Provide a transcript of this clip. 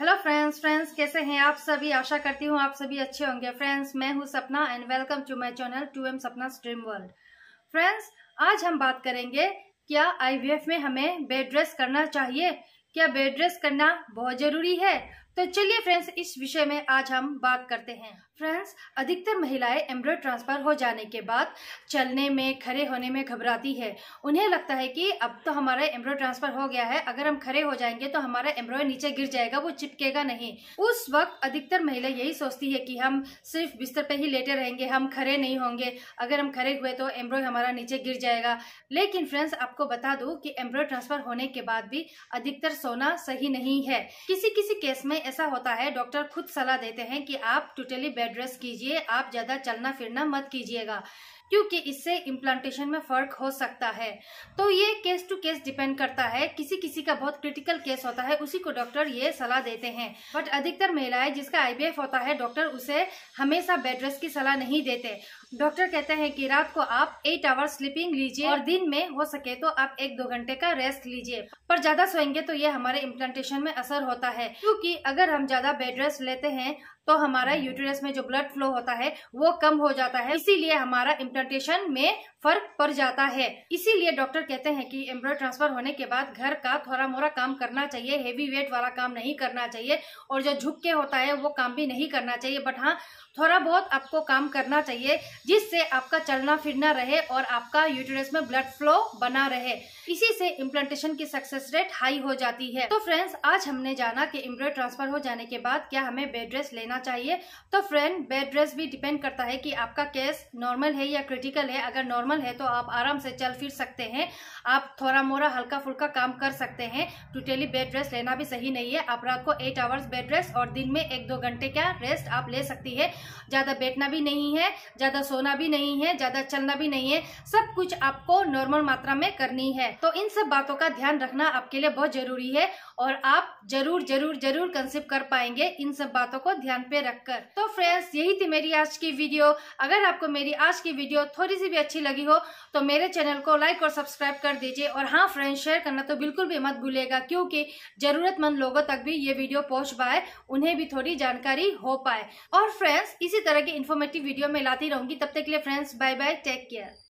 hello friends friends कैसे हैं आप सभी आशा करती हूँ आप सभी अच्छे होंगे फ्रेंड्स मैं हूँ Sapna and welcome to my channel to M Sapna stream world friends आज हम बात करेंगे क्या आईवीएफ में हमें बेड रेस्ट करना चाहिए क्या बेड रेस्ट करना बहुत ज़रूरी है तो चलिए फ्रेंड्स इस विषय में आज हम बात करते हैं फ्रेंड्स अधिकतर महिलाएं एम्ब्रॉय ट्रांसफर हो जाने के बाद चलने में खड़े होने में घबराती है उन्हें लगता है कि अब तो हमारा एम्ब्रॉय ट्रांसफर हो गया है अगर हम खड़े हो जाएंगे तो हमारा एम्ब्रॉय नीचे गिर जाएगा वो चिपकेगा नहीं उस वक्त अधिकतर महिला यही सोचती है कि हम सिर्फ बिस्तर पे ही लेटे रहेंगे हम खड़े नहीं होंगे अगर हम खड़े हुए तो एम्ब्रॉय हमारा नीचे गिर जाएगा लेकिन फ्रेंड्स आपको बता दू की एम्ब्रॉय ट्रांसफर होने के बाद भी अधिकतर सोना सही नहीं है किसी किसी केस में में ऐसा होता है डॉक्टर खुद सलाह देते हैं कि आप टोटली बेड रेस्ट कीजिए आप ज़्यादा चलना फिरना मत कीजिएगा क्योंकि इससे इम्प्लांटेशन में फ़र्क हो सकता है तो ये केस टू केस डिपेंड करता है किसी किसी का बहुत क्रिटिकल केस होता है उसी को डॉक्टर ये सलाह देते हैं बट अधिकतर महिलाएं जिसका आई होता है डॉक्टर उसे हमेशा बेड रेस्ट की सलाह नहीं देते डॉक्टर कहते हैं कि रात को आप एट आवर स्लीपिंग लीजिए और दिन में हो सके तो आप एक दो घंटे का रेस्ट लीजिए पर ज्यादा सोएंगे तो ये हमारे इम्प्लांटेशन में असर होता है क्योंकि अगर हम ज्यादा बेड रेस्ट लेते हैं तो हमारा यूटेरस में जो ब्लड फ्लो होता है वो कम हो जाता है इसीलिए हमारा इम्प्लांटेशन में फर्क पड़ जाता है इसीलिए डॉक्टर कहते हैं कि एम्ब्रॉय ट्रांसफर होने के बाद घर का थोड़ा मोरा काम करना चाहिए हेवी वेट वाला काम नहीं करना चाहिए और जो झुक के होता है वो काम भी नहीं करना चाहिए बट हाँ थोड़ा बहुत आपको काम करना चाहिए जिससे आपका चलना फिरना रहे और आपका यूटेरस में ब्लड फ्लो बना रहे इसी से इम्प्लांटेशन की सक्सेस रेट हाई हो जाती है तो फ्रेंड्स आज हमने जाना की एम्ब्रॉयड ट्रांसफर हो जाने के बाद क्या हमें बेड रेस्ट लेना लेना चाहिए तो फ्रेंड बेड रेस्ट भी डिपेंड करता है कि आपका केस नॉर्मल है या क्रिटिकल है अगर नॉर्मल है तो आप आराम से चल फिर सकते हैं आप थोड़ा मोरा हल्का फुल्का काम कर सकते हैं टोटली बेड रेस्ट लेना भी सही नहीं है आप रात को एट आवर्स बेड रेस्ट और दिन में एक दो घंटे का रेस्ट आप ले सकती है ज़्यादा बैठना भी नहीं है ज़्यादा सोना भी नहीं है ज़्यादा चलना भी नहीं है सब कुछ आपको नॉर्मल मात्रा में करनी है तो इन सब बातों का ध्यान रखना आपके लिए बहुत जरूरी है और आप जरूर जरूर जरूर कंसिप कर पाएंगे इन सब बातों को ध्यान ध्यान पे रखकर तो फ्रेंड्स यही थी मेरी आज की वीडियो अगर आपको मेरी आज की वीडियो थोड़ी सी भी अच्छी लगी हो तो मेरे चैनल को लाइक और सब्सक्राइब कर दीजिए और हाँ फ्रेंड्स शेयर करना तो बिल्कुल भी मत भूलेगा क्योंकि जरूरतमंद लोगों तक भी ये वीडियो पहुंच पाए उन्हें भी थोड़ी जानकारी हो पाए और फ्रेंड्स इसी तरह की इन्फॉर्मेटिव वीडियो में लाती रहूंगी तब तक के लिए friends bye bye take care